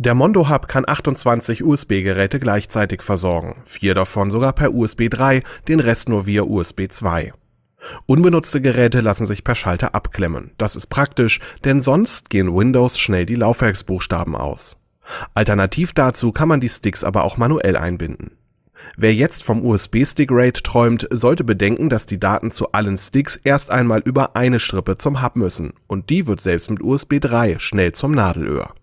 Der Mondo Hub kann 28 USB-Geräte gleichzeitig versorgen, vier davon sogar per USB 3, den Rest nur via USB 2. Unbenutzte Geräte lassen sich per Schalter abklemmen. Das ist praktisch, denn sonst gehen Windows schnell die Laufwerksbuchstaben aus. Alternativ dazu kann man die Sticks aber auch manuell einbinden. Wer jetzt vom USB-Stick rate träumt, sollte bedenken, dass die Daten zu allen Sticks erst einmal über eine Strippe zum Hub müssen und die wird selbst mit USB 3 schnell zum Nadelöhr.